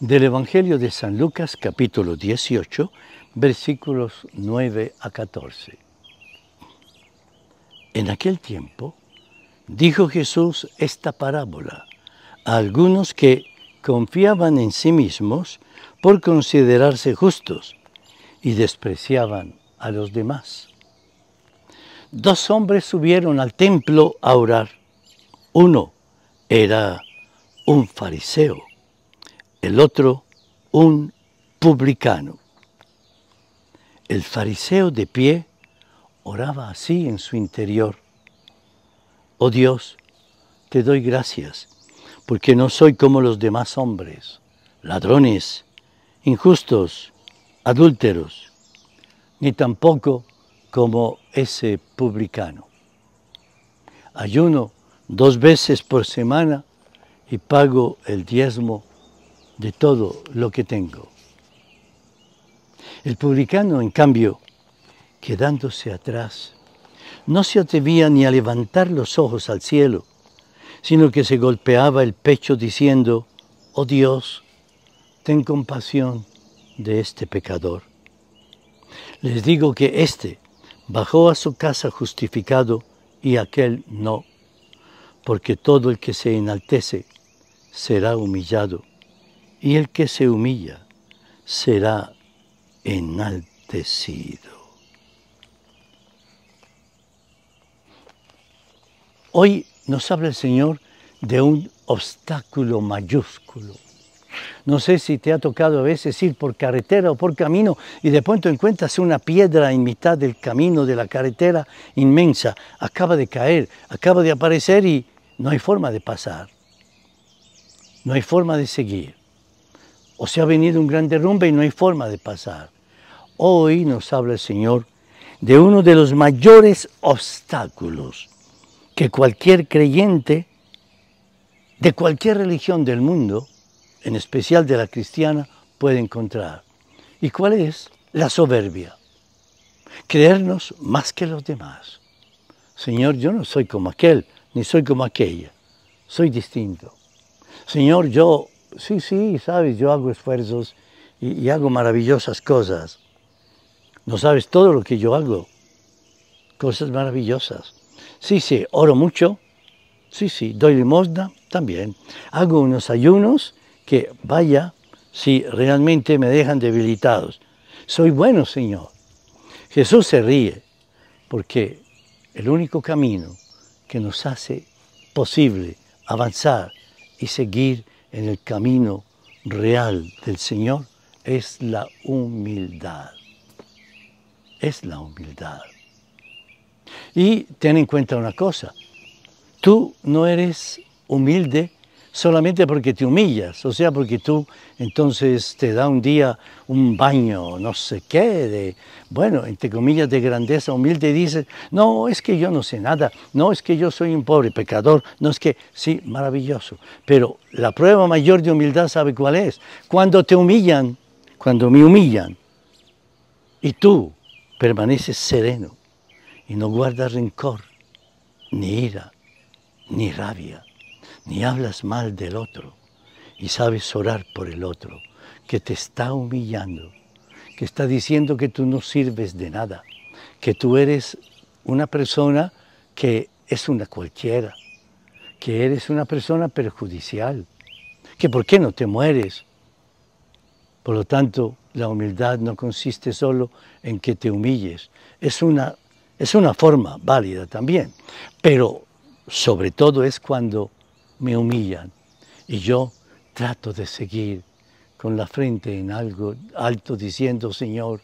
Del Evangelio de San Lucas capítulo 18 versículos 9 a 14. En aquel tiempo dijo Jesús esta parábola a algunos que confiaban en sí mismos por considerarse justos y despreciaban a los demás. Dos hombres subieron al templo a orar. Uno era un fariseo el otro un publicano. El fariseo de pie oraba así en su interior. Oh Dios, te doy gracias, porque no soy como los demás hombres, ladrones, injustos, adúlteros, ni tampoco como ese publicano. Ayuno dos veces por semana y pago el diezmo de todo lo que tengo. El publicano, en cambio, quedándose atrás, no se atrevía ni a levantar los ojos al cielo, sino que se golpeaba el pecho diciendo, Oh Dios, ten compasión de este pecador. Les digo que éste bajó a su casa justificado y aquel no, porque todo el que se enaltece será humillado y el que se humilla será enaltecido. Hoy nos habla el Señor de un obstáculo mayúsculo. No sé si te ha tocado a veces ir por carretera o por camino y de pronto encuentras una piedra en mitad del camino de la carretera inmensa. Acaba de caer, acaba de aparecer y no hay forma de pasar. No hay forma de seguir o se ha venido un gran derrumbe y no hay forma de pasar. Hoy nos habla el Señor de uno de los mayores obstáculos que cualquier creyente de cualquier religión del mundo, en especial de la cristiana, puede encontrar. ¿Y cuál es? La soberbia. Creernos más que los demás. Señor, yo no soy como aquel, ni soy como aquella. Soy distinto. Señor, yo sí, sí, sabes, yo hago esfuerzos y, hago maravillosas cosas. No sabes todo lo que yo hago. Cosas maravillosas. Sí, sí, oro mucho. Sí, sí, doy limosna también. Hago unos ayunos que, vaya, si realmente me dejan debilitados. Soy bueno, Señor. Jesús se ríe porque el único camino que nos hace posible avanzar y seguir en el camino real del Señor es la humildad. Es la humildad. Y ten en cuenta una cosa, tú no eres humilde solamente porque te humillas, o sea, porque tú entonces te da un día un baño, no sé qué, de, bueno, entre comillas, de grandeza humilde, y dices, no, es que yo no sé nada, no, es que yo soy un pobre pecador, no es que, sí, maravilloso, pero la prueba mayor de humildad, ¿sabe cuál es? Cuando te humillan, cuando me humillan, y tú permaneces sereno y no guardas rencor, ni ira, ni rabia ni hablas mal del otro y sabes orar por el otro que te está humillando, que está diciendo que tú no sirves de nada, que tú eres una persona que es una cualquiera, que eres una persona perjudicial, que por qué no te mueres. Por lo tanto, la humildad no consiste solo en que te humilles, es una, es una forma válida también, pero sobre todo es cuando me humillan y yo trato de seguir con la frente en algo alto diciendo, Señor,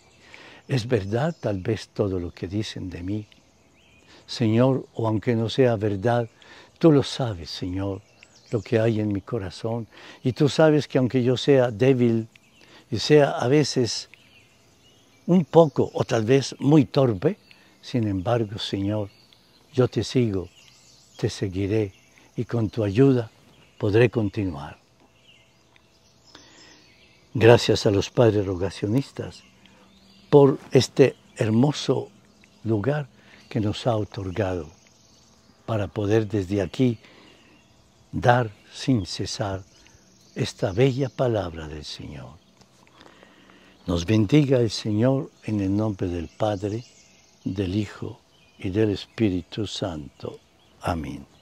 es verdad tal vez todo lo que dicen de mí. Señor, o aunque no sea verdad, tú lo sabes, Señor, lo que hay en mi corazón. Y tú sabes que aunque yo sea débil y sea a veces un poco o tal vez muy torpe, sin embargo, Señor, yo te sigo, te seguiré y con tu ayuda podré continuar. Gracias a los padres rogacionistas por este hermoso lugar que nos ha otorgado para poder desde aquí dar sin cesar esta bella palabra del Señor. Nos bendiga el Señor en el nombre del Padre, del Hijo y del Espíritu Santo. Amén.